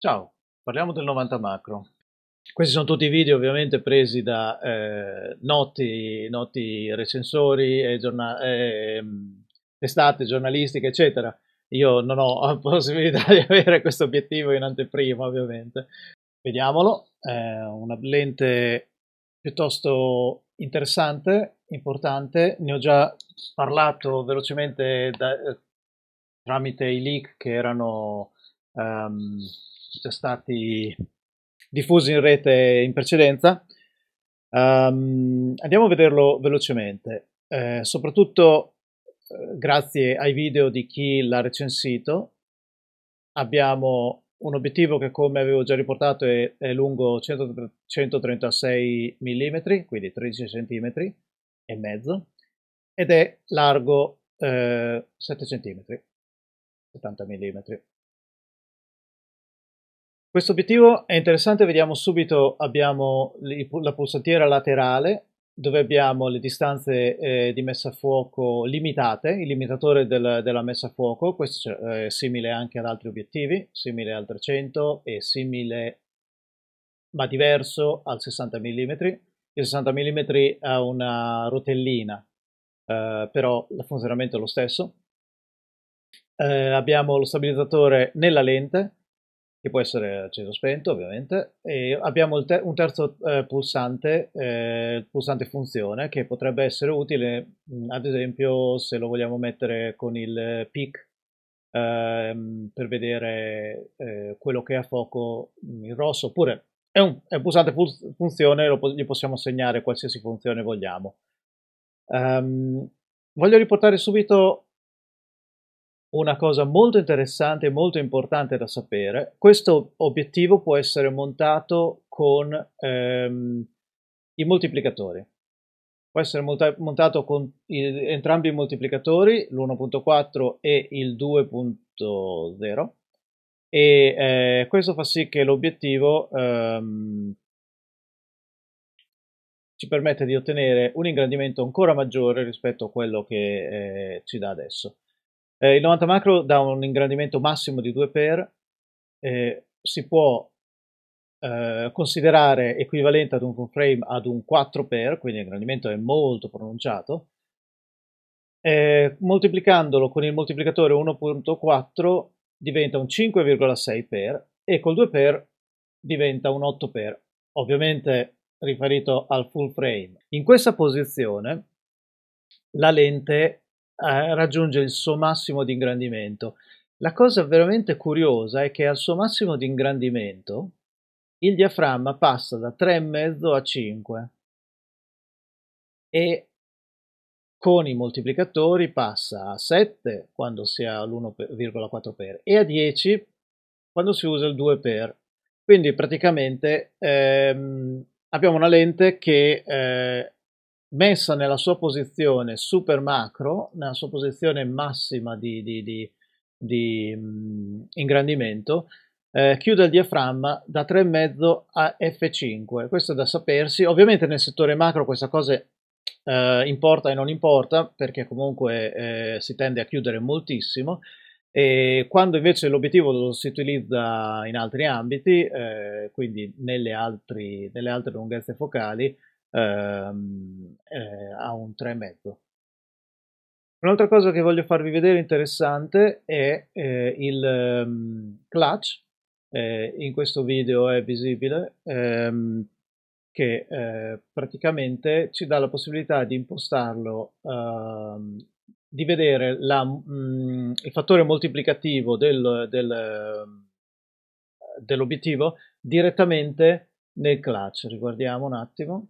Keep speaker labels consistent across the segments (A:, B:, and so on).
A: Ciao, parliamo del 90 macro. Questi sono tutti video ovviamente presi da eh, noti, noti, recensori, eh, giorna- eh, testate giornalistiche, eccetera. Io non ho la possibilità di avere questo obiettivo in anteprima, ovviamente. Vediamolo, è una lente piuttosto interessante, importante. Ne ho già parlato velocemente da, tramite i leak che erano... Um, già stati diffusi in rete in precedenza. Um, andiamo a vederlo velocemente, eh, soprattutto eh, grazie ai video di chi l'ha recensito. Abbiamo un obiettivo che come avevo già riportato è, è lungo 136 mm, quindi 13 cm e mezzo, ed è largo eh, 7 cm, 70 mm. Questo obiettivo è interessante, vediamo subito, abbiamo la pulsantiera laterale dove abbiamo le distanze eh, di messa a fuoco limitate, il limitatore del, della messa a fuoco, questo cioè, eh, è simile anche ad altri obiettivi, simile al 300 e simile ma diverso al 60 mm. Il 60 mm ha una rotellina, eh, però il funzionamento è lo stesso. Eh, abbiamo lo stabilizzatore nella lente, che può essere acceso o spento ovviamente. E abbiamo te- un terzo eh, pulsante, eh, pulsante funzione, che potrebbe essere utile mh, ad esempio se lo vogliamo mettere con il peak ehm, per vedere eh, quello che è a fuoco in rosso, oppure è un, è un pulsante fu- funzione, po- gli possiamo assegnare qualsiasi funzione vogliamo. Um, voglio riportare subito una cosa molto interessante e molto importante da sapere. Questo obiettivo può essere montato con ehm, i moltiplicatori. Può essere monta- montato con il, entrambi i moltiplicatori, l'1.4 e il 2.0, e eh, questo fa sì che l'obiettivo ehm, ci permette di ottenere un ingrandimento ancora maggiore rispetto a quello che eh, ci dà adesso. Eh, il 90 macro dà un ingrandimento massimo di 2 per, eh, si può eh, considerare equivalente ad un full frame ad un 4 per, quindi l'ingrandimento è molto pronunciato. Eh, moltiplicandolo con il moltiplicatore 1.4 diventa un 5,6 per e col 2 per diventa un 8 per, ovviamente riferito al full frame. In questa posizione la lente raggiunge il suo massimo di ingrandimento. La cosa veramente curiosa è che al suo massimo di ingrandimento il diaframma passa da 3,5 a 5 e con i moltiplicatori passa a 7 quando si ha l'1,4 per e a 10 quando si usa il 2 per. Quindi praticamente ehm, abbiamo una lente che eh, messa nella sua posizione super macro, nella sua posizione massima di, di, di, di mh, mm, ingrandimento, eh, chiude il diaframma da 3,5 a F5. Questo è da sapersi. Ovviamente nel settore macro questa cosa eh, importa e non importa, perché comunque eh, si tende a chiudere moltissimo. E quando invece l'obiettivo lo si utilizza in altri ambiti, eh, quindi nelle, altri, nelle altre lunghezze focali, Ehm, eh, a un 3,5. Un'altra cosa che voglio farvi vedere interessante è eh, il um, clutch, eh, in questo video è visibile, ehm, che eh, praticamente ci dà la possibilità di impostarlo, ehm, di vedere la, mh, mm, il fattore moltiplicativo del, del, dell'obiettivo direttamente nel clutch. Riguardiamo un attimo.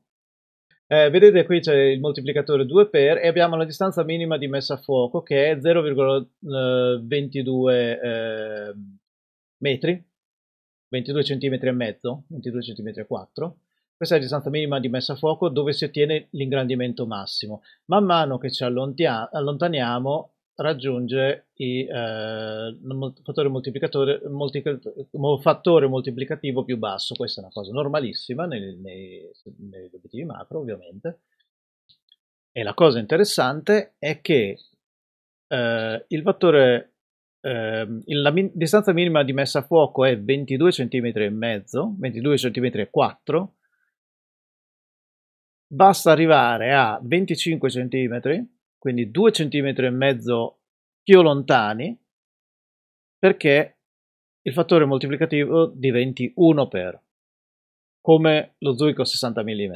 A: Eh, vedete qui c'è il moltiplicatore 2 per e abbiamo la distanza minima di messa a fuoco che è 0,22 eh, eh, metri, 22 cm e mezzo, 22 cm e 4. Questa è la distanza minima di messa a fuoco dove si ottiene l'ingrandimento massimo. Man mano che ci allontaniamo raggiunge i, eh, fattore moltiplicatore, molti, fattore moltiplicativo più basso. Questa è una cosa normalissima negli obiettivi macro, ovviamente. E la cosa interessante è che eh, il fattore, eh, la min- distanza minima di messa a fuoco è 22 cm e mezzo, 22 cm e 4. Basta arrivare a 25 cm quindi 2 cm e mezzo più lontani, perché il fattore moltiplicativo diventi 1 per, come lo zucchero 60 mm,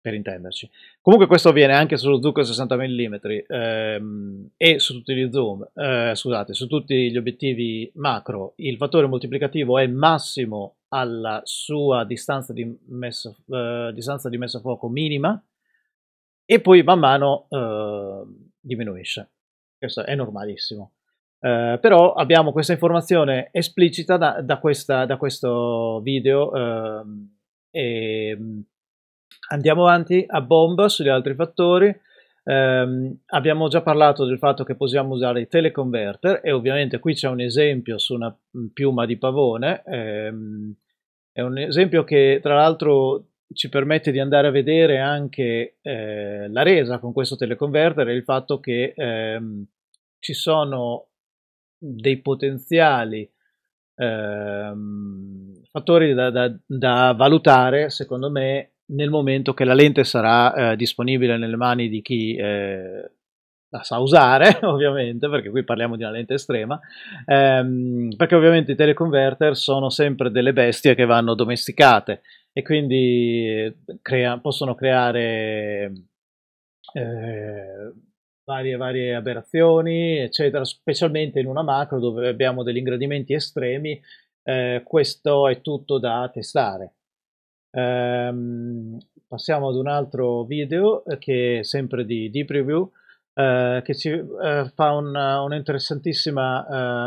A: per intenderci. Comunque questo avviene anche sullo zucchero 60 mm ehm, e su tutti gli zoom, eh, scusate, su tutti gli obiettivi macro, il fattore moltiplicativo è massimo alla sua distanza di messo, eh, distanza di messo a fuoco minima, e poi man mano eh, diminuisce. Questo è normalissimo. Eh, però abbiamo questa informazione esplicita da, da, questa, da questo video eh, e mm, andiamo avanti a bomba sugli altri fattori. Um, abbiamo già parlato del fatto che possiamo usare i teleconverter e ovviamente qui c'è un esempio su una mm, piuma di pavone. Um, è un esempio che tra l'altro ci permette di andare a vedere anche eh, la resa con questo teleconverter e il fatto che ehm, ci sono dei potenziali ehm, fattori da, da, da, valutare, secondo me, nel momento che la lente sarà eh, disponibile nelle mani di chi eh, la sa usare ovviamente, perché qui parliamo di una lente estrema, ehm, perché ovviamente i teleconverter sono sempre delle bestie che vanno domesticate e quindi eh, crea- possono creare eh, varie, varie aberrazioni, eccetera, specialmente in una macro dove abbiamo degli ingrandimenti estremi, eh, questo è tutto da testare. Ehm, passiamo ad un altro video eh, che è sempre di, deep review eh, che ci, eh, fa eh, un'interessantissima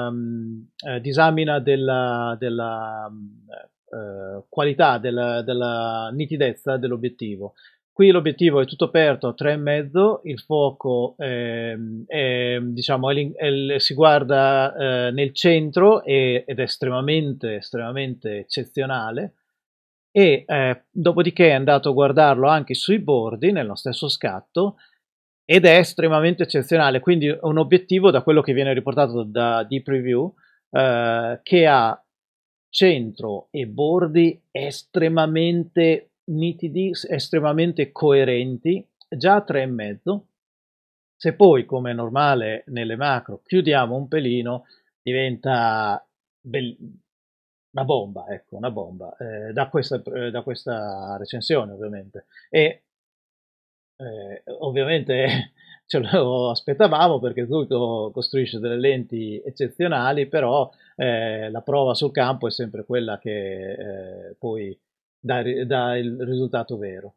A: un ehm, eh, disamina della, della qualità, della, della nitidezza dell'obiettivo. Qui l'obiettivo è tutto aperto a 3,5, il fuoco è, ehm, è, diciamo, è, si guarda eh, nel centro ed è estremamente, estremamente eccezionale e eh, dopodiché è andato a guardarlo anche sui bordi nello stesso scatto ed è estremamente eccezionale, quindi un obiettivo da quello che viene riportato da Deep Review eh, che ha centro e bordi estremamente nitidi, estremamente coerenti, già a mezzo. Se poi, come è normale nelle macro, chiudiamo un pelino, diventa una bomba, ecco, una bomba, eh, da, questa, eh, da questa recensione ovviamente. E eh, ovviamente ce lo aspettavamo perché Zucco costruisce delle lenti eccezionali, però eh, la prova sul campo è sempre quella che eh, poi dà, dà, il risultato vero.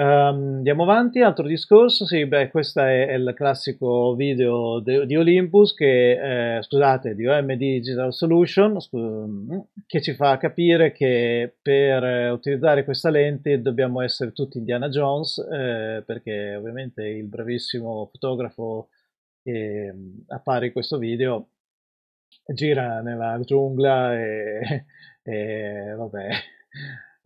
A: Um, andiamo avanti, altro discorso, sì, beh, questo è, è il classico video de, di Olympus, che, eh, scusate, di OMD Digital Solution, scu- mm, che ci fa capire che per eh, utilizzare questa lente dobbiamo essere tutti Indiana Jones, eh, perché ovviamente il bravissimo fotografo che mm, appare in questo video gira nella giungla e, e vabbè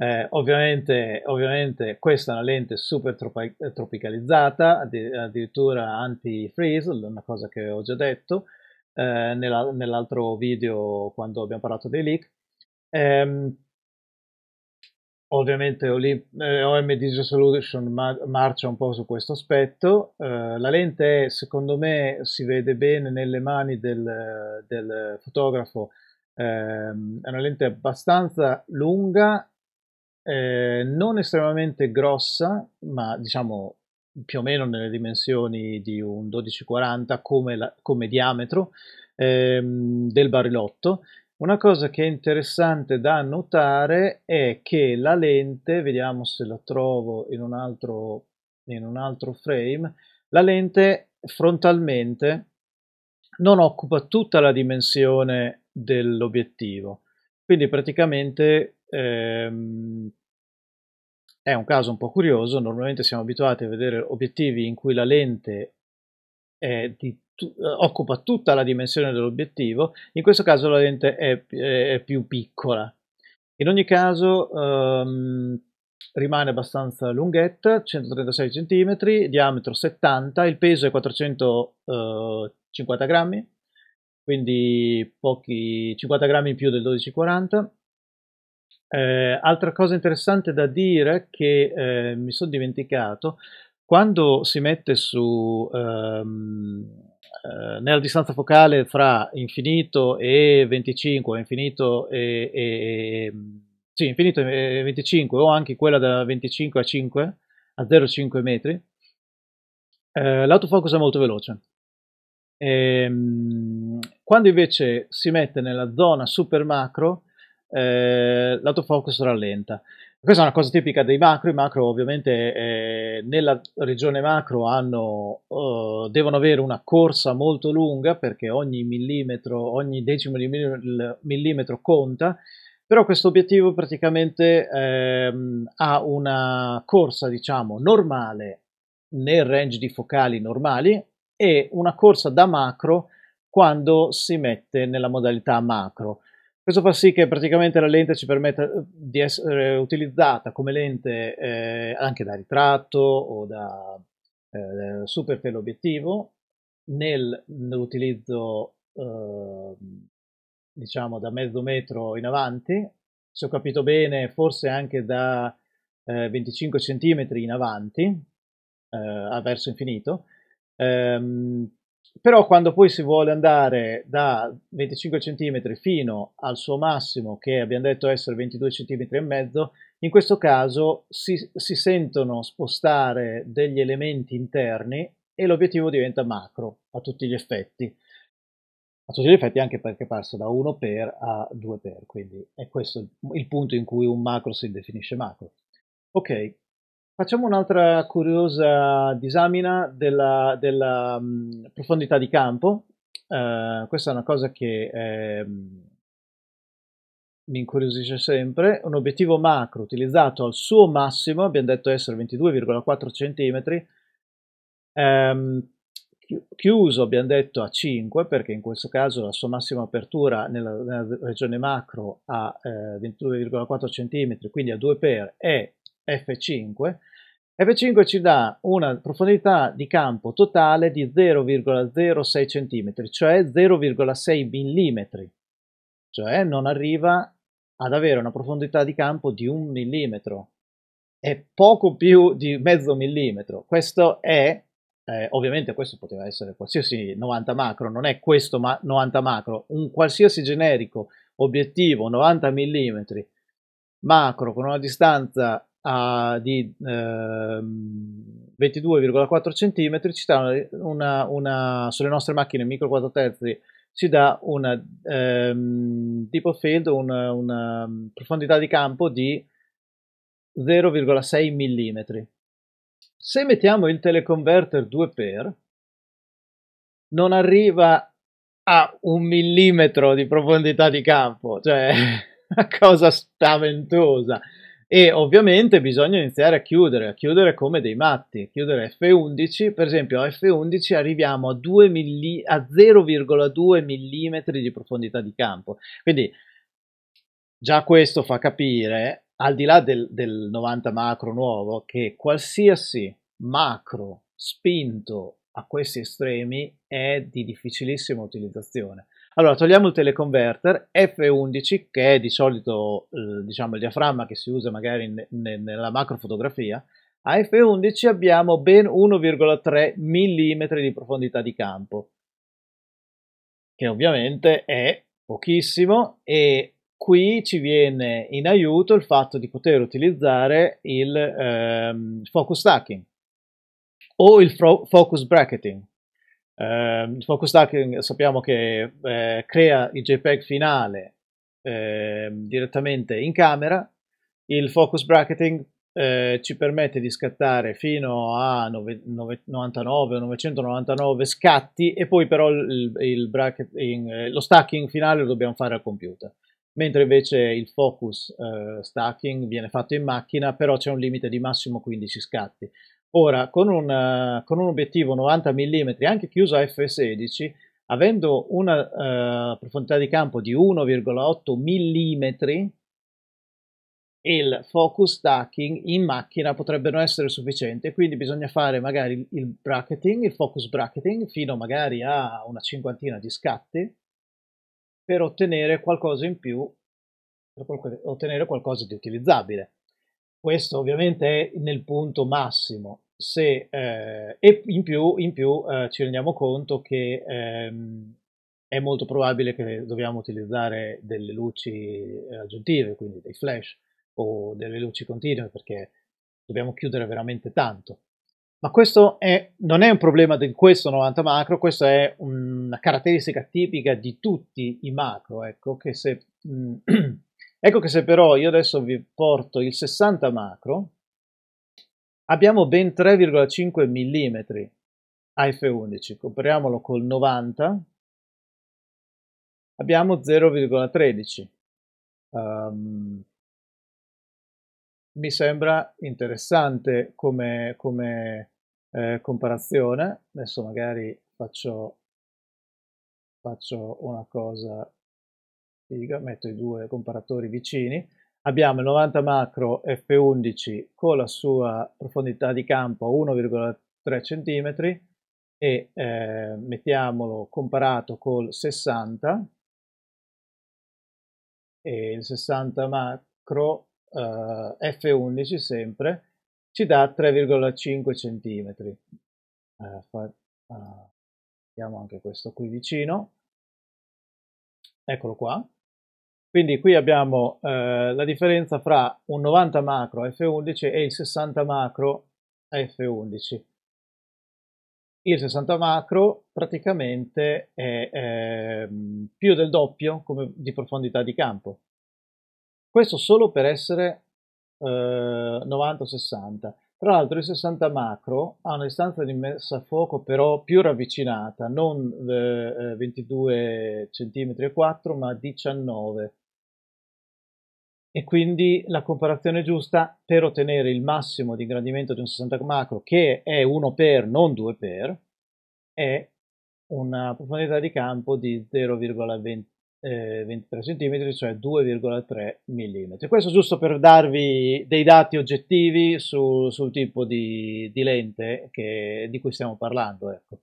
A: eh, ovviamente, ovviamente, questa è una lente super tropi- tropicalizzata, addirittura anti-freeze, una cosa che ho già detto eh, nella- nell'altro video quando abbiamo parlato dei leak. Ehm, eh, ovviamente Olymp- Digital Solution mar- marcia un po' su questo aspetto. Eh, la lente secondo me si vede bene nelle mani del, del fotografo. Ehm, è una lente abbastanza lunga eh, non estremamente grossa, ma diciamo più o meno nelle dimensioni di un 1240 come, la, come diametro ehm, del barilotto. Una cosa che è interessante da notare è che la lente, vediamo se la trovo in un altro, in un altro frame, la lente frontalmente non occupa tutta la dimensione dell'obiettivo. Quindi praticamente Ehm, è un caso un po' curioso, normalmente siamo abituati a vedere obiettivi in cui la lente di, tu, occupa tutta la dimensione dell'obiettivo, in questo caso la lente è, è più piccola. In ogni caso ehm, rimane abbastanza lunghetta, 136 cm, diametro 70, il peso è 450 eh, grammi, quindi pochi 50 grammi in più del 1240 eh, altra cosa interessante da dire che eh, mi sono dimenticato, quando si mette su ehm, eh, nella distanza focale fra infinito e 25, infinito e, e, sì, infinito e 25 o anche quella da 25 a 5 a 0,5 metri, eh, l'autofocus è molto veloce. E, ehm, quando invece si mette nella zona super macro, eh, l'autofocus rallenta. Questa è una cosa tipica dei macro, i macro ovviamente eh, nella regione macro hanno, eh, devono avere una corsa molto lunga perché ogni millimetro, ogni decimo di millimetro conta, però questo obiettivo praticamente ehm, ha una corsa diciamo normale nel range di focali normali e una corsa da macro quando si mette nella modalità macro. Questo fa sì che praticamente la lente ci permetta eh, di essere utilizzata come lente eh, anche da ritratto o da eh, super teleobiettivo nel, nell'utilizzo eh, diciamo da mezzo metro in avanti, se ho capito bene forse anche da 25 eh, cm in avanti, eh, verso infinito, ehm, però quando poi si vuole andare da 25 cm fino al suo massimo che abbiamo detto essere 22 cm e mezzo in questo caso si, si sentono spostare degli elementi interni e l'obiettivo diventa macro a tutti gli effetti a tutti gli effetti anche perché passa da 1 per a 2 per quindi è questo il punto in cui un macro si definisce macro ok Facciamo un'altra curiosa disamina della, della um, profondità di campo. Uh, questa è una cosa che eh, mi incuriosisce sempre. Un obiettivo macro utilizzato al suo massimo, abbiamo detto essere 22,4 cm, um, chiuso abbiamo detto a 5 perché in questo caso la sua massima apertura nella, nella regione macro a eh, 22,4 cm, quindi a 2 per, è F5, F5 ci dà una profondità di campo totale di 0,06 cm, cioè 0,6 mm, cioè non arriva ad avere una profondità di campo di un millimetro, è poco più di mezzo millimetro. Questo è, eh, ovviamente questo poteva essere qualsiasi 90 macro, non è questo ma 90 macro, un qualsiasi generico obiettivo 90 mm macro con una distanza a, di eh, 22,4 cm ci dà una, una, sulle nostre macchine micro 4 terzi ci dà una ehm, deep field, una, una profondità di campo di 0,6 mm. Se mettiamo il teleconverter 2x, non arriva a un millimetro di profondità di campo, cioè una cosa spaventosa e ovviamente bisogna iniziare a chiudere, a chiudere come dei matti, chiudere F11, per esempio a F11 arriviamo a, milli- a 0,2 mm di profondità di campo, quindi già questo fa capire, al di là del, del 90 macro nuovo, che qualsiasi macro spinto a questi estremi è di difficilissima utilizzazione. Allora, togliamo il teleconverter F11, che è di solito eh, diciamo, il diaframma che si usa magari in, ne, nella macrofotografia. A F11 abbiamo ben 1,3 mm di profondità di campo, che ovviamente è pochissimo e qui ci viene in aiuto il fatto di poter utilizzare il ehm, focus stacking o il focus bracketing eh, focus stacking sappiamo che eh, crea il JPEG finale eh, direttamente in camera, il focus bracketing eh, ci permette di scattare fino a 99 o 999 scatti e poi però il, il eh, lo stacking finale lo dobbiamo fare al computer mentre invece il focus eh, stacking viene fatto in macchina, però c'è un limite di massimo 15 scatti. Ora, con un, eh, con un obiettivo 90 mm, anche chiuso a F16, avendo una uh, profondità di campo di 1,8 mm, il focus stacking in macchina potrebbe non essere sufficiente, quindi bisogna fare magari il bracketing, il focus bracketing, fino magari a una cinquantina di scatti, per ottenere qualcosa in più, per ottenere qualcosa di utilizzabile. Questo ovviamente è nel punto massimo. Se, eh, e in più, in più eh, ci rendiamo conto che ehm, è molto probabile che dobbiamo utilizzare delle luci aggiuntive, quindi dei flash o delle luci continue perché dobbiamo chiudere veramente tanto. Ma questo è, non è un problema di questo 90 macro, questa è una caratteristica tipica di tutti i macro, ecco, che se mm, Ecco che se però io adesso vi porto il 60 macro, abbiamo ben 3,5 mm a f11, copriamolo col 90, abbiamo 0,13. Um, ehm, mi sembra interessante come, come eh, comparazione. Adesso magari faccio, faccio una cosa Figa, metto i due comparatori vicini. Abbiamo il 90 macro F11 con la sua profondità di campo a 1,3 cm e eh, mettiamolo comparato col 60 e il 60 macro eh, F11 sempre ci dà 3,5 cm. Eh, eh, anche questo qui vicino. Eccolo qua. Quindi qui abbiamo eh, la differenza fra un 90 macro F11 e il 60 macro F11. Il 60 macro praticamente è eh, più del doppio di profondità di campo. Questo solo per essere eh, 90-60. Tra l'altro il 60 macro ha una distanza di messa a fuoco però più ravvicinata, non eh, 22 eh, cm e 4 ma 19 cm e quindi la comparazione giusta per ottenere il massimo di ingrandimento di un 60 macro che è 1 per non 2 per è una profondità di campo di 0,23 eh, cm cioè 2,3 mm questo giusto per darvi dei dati oggettivi su, sul tipo di, di lente che, di cui stiamo parlando ecco.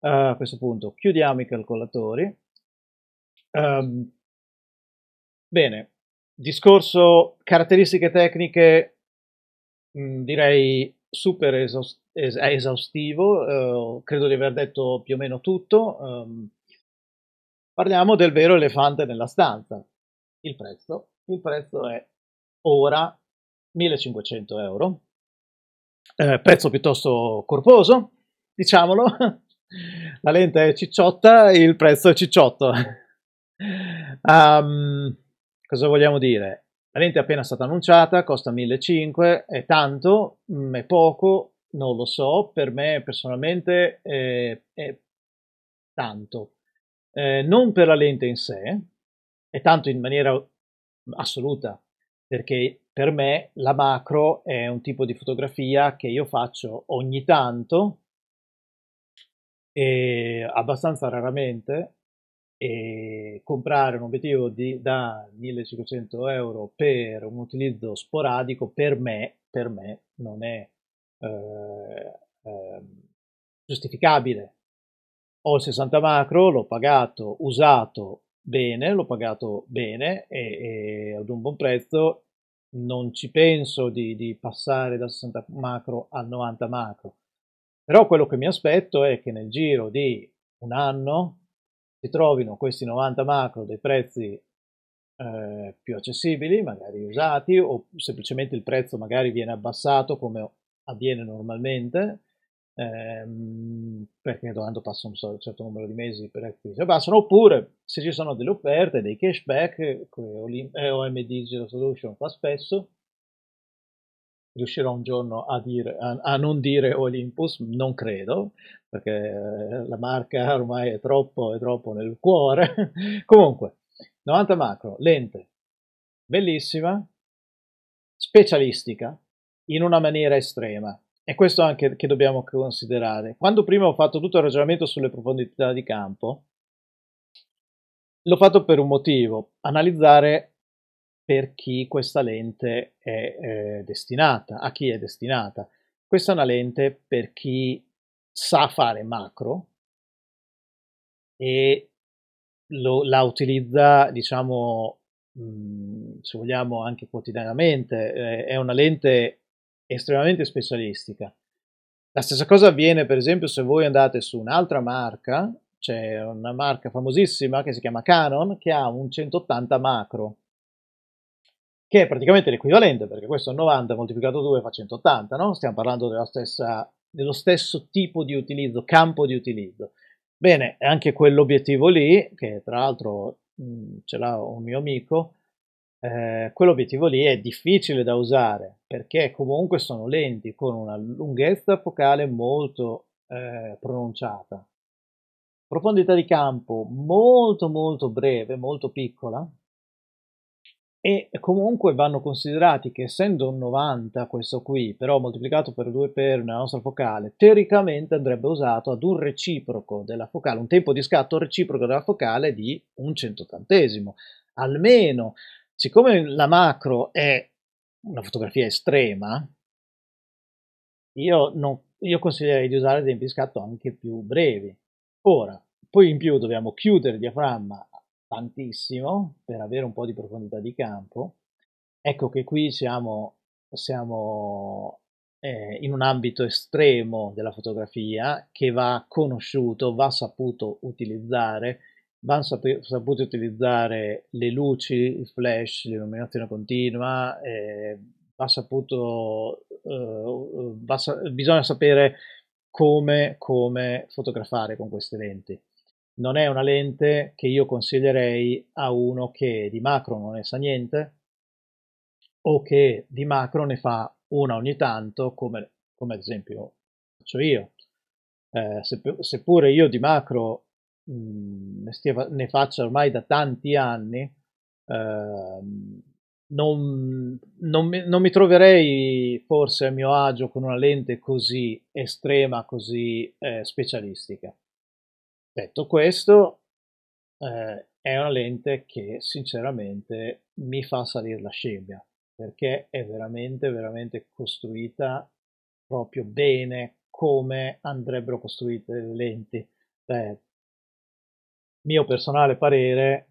A: uh, a questo punto chiudiamo i calcolatori um, bene Discorso caratteristiche tecniche, mh, mm, direi super esaust- es- esaustivo, eh, credo di aver detto più o meno tutto. Um, parliamo del vero elefante nella stanza, il prezzo. Il prezzo è ora 1500 euro, eh, prezzo piuttosto corposo, diciamolo. La lente è cicciotta, il prezzo è cicciotto. Um, Cosa vogliamo dire? La lente è appena stata annunciata, costa 1.500, è tanto, mm, è poco, non lo so, per me personalmente è, eh, è tanto. Eh, non per la lente in sé, è tanto in maniera assoluta, perché per me la macro è un tipo di fotografia che io faccio ogni tanto e abbastanza raramente e comprare un obiettivo di, da 1500 euro per un utilizzo sporadico per me, per me non è eh, eh, giustificabile. Ho il 60 macro, l'ho pagato usato bene, l'ho pagato bene e, e ad un buon prezzo. Non ci penso di, di passare da 60 macro al 90 macro. Però quello che mi aspetto è che nel giro di un anno, che trovino questi 90 macro dei prezzi eh, più accessibili, magari usati, o semplicemente il prezzo magari viene abbassato come avviene normalmente, ehm, perché quando passano un certo numero di mesi i prezzi si abbassano, oppure se ci sono delle offerte, dei cashback, eh, come OMD eh, Zero Solution fa spesso, riuscirò un giorno a, dire, a, a, non dire Olympus, non credo, perché eh, la marca ormai è troppo, è troppo nel cuore. Comunque, 90 macro, lente, bellissima, specialistica, in una maniera estrema. E questo anche che dobbiamo considerare. Quando prima ho fatto tutto il ragionamento sulle profondità di campo, l'ho fatto per un motivo, analizzare per chi questa lente è eh, destinata, a chi è destinata. Questa è una lente per chi sa fare macro e lo, la utilizza, diciamo, mh, mm, se vogliamo anche quotidianamente, eh, è una lente estremamente specialistica. La stessa cosa avviene, per esempio, se voi andate su un'altra marca, c'è una marca famosissima che si chiama Canon che ha un 180 macro che è praticamente l'equivalente, perché questo 90 moltiplicato 2 fa 180, no? stiamo parlando stessa, dello stesso tipo di utilizzo, campo di utilizzo. Bene, anche quell'obiettivo lì, che tra l'altro mh, mm, ce l'ha un mio amico, eh, quell'obiettivo lì è difficile da usare perché comunque sono lenti con una lunghezza focale molto eh, pronunciata, profondità di campo molto molto breve, molto piccola, e comunque vanno considerati che essendo un 90 questo qui, però moltiplicato per 2 per nella nostra focale, teoricamente andrebbe usato ad un reciproco della focale, un tempo di scatto reciproco della focale di un centottantesimo. Almeno, siccome la macro è una fotografia estrema, io, non, io consiglierei di usare tempi di scatto anche più brevi. Ora, poi in più dobbiamo chiudere il diaframma tantissimo per avere un po' di profondità di campo. Ecco che qui siamo, siamo eh, in un ambito estremo della fotografia che va conosciuto, va saputo utilizzare, vanno sap- saputi utilizzare le luci, il flash, l'illuminazione continua, eh, va saputo, eh, va sa- bisogna sapere come, come fotografare con queste lenti non è una lente che io consiglierei a uno che di macro non ne sa niente o che di macro ne fa una ogni tanto, come, come ad esempio faccio io. Eh, sepp- seppure io di macro mh, mm, ne, stia, ne, faccio ormai da tanti anni, eh, non, non, mi, non mi troverei forse a mio agio con una lente così estrema, così eh, specialistica. Detto questo, eh, è una lente che sinceramente mi fa salire la scimmia perché è veramente, veramente costruita proprio bene come andrebbero costruite le lenti. Beh, cioè, mio personale parere,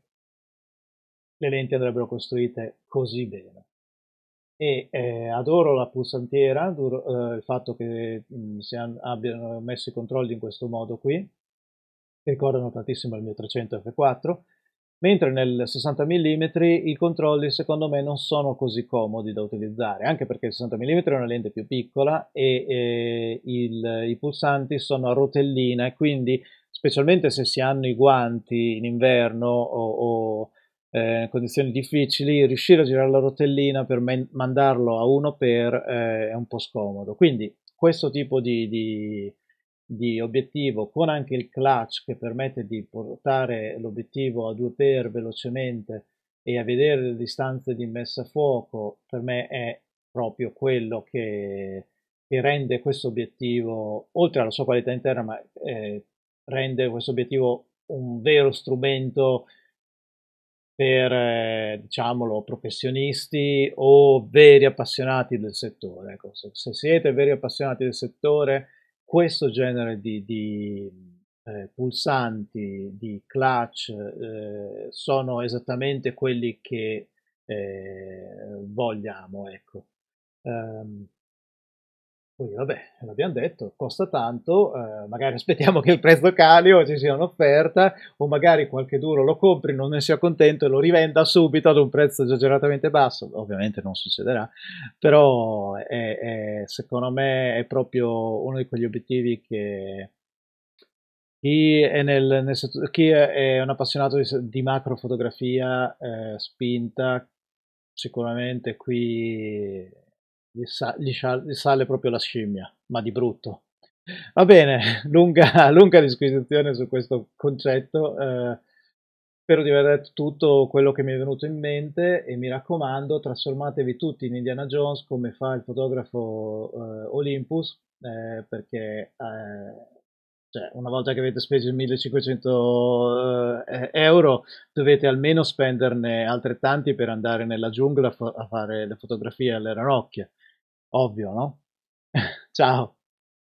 A: le lenti andrebbero costruite così bene. E eh, adoro la pulsantiera, adoro, eh, il fatto che mh, mm, si an- abbiano messo i controlli in questo modo qui, che ricordano tantissimo il mio 300 F4, mentre nel 60 mm i controlli secondo me non sono così comodi da utilizzare, anche perché il 60 mm è una lente più piccola e, e il, i pulsanti sono a rotellina e quindi specialmente se si hanno i guanti in inverno o, o eh, condizioni difficili, riuscire a girare la rotellina per man- mandarlo a 1 per eh, è un po' scomodo. Quindi questo tipo di, di di obiettivo con anche il clutch che permette di portare l'obiettivo a due per velocemente e a vedere le distanze di messa a fuoco per me è proprio quello che, che rende questo obiettivo oltre alla sua qualità interna ma eh, rende questo obiettivo un vero strumento per eh, diciamolo professionisti o veri appassionati del settore ecco, se, se siete veri appassionati del settore questo genere di, di eh, pulsanti, di clutch, eh, sono esattamente quelli che eh, vogliamo. Ecco. Um, poi vabbè, l'abbiamo detto, costa tanto, eh, magari aspettiamo che il prezzo cali o ci sia un'offerta o magari qualche duro lo compri, non ne sia contento e lo rivenda subito ad un prezzo esageratamente basso. Ovviamente non succederà, però è, è, secondo me è proprio uno di quegli obiettivi che chi è, nel, nel, chi è un appassionato di, di macrofotografia eh, spinta sicuramente qui gli, sa- gli, scia- gli sale proprio la scimmia, ma di brutto. Va bene, lunga, lunga disquisizione su questo concetto. Eh, spero di aver detto tutto quello che mi è venuto in mente e mi raccomando, trasformatevi tutti in Indiana Jones come fa il fotografo eh, Olympus, eh, perché eh, cioè, una volta che avete speso 1500 eh, euro dovete almeno spenderne altrettanti per andare nella giungla a fare le fotografie alle ranocchie. Ovvio, no? Ciao.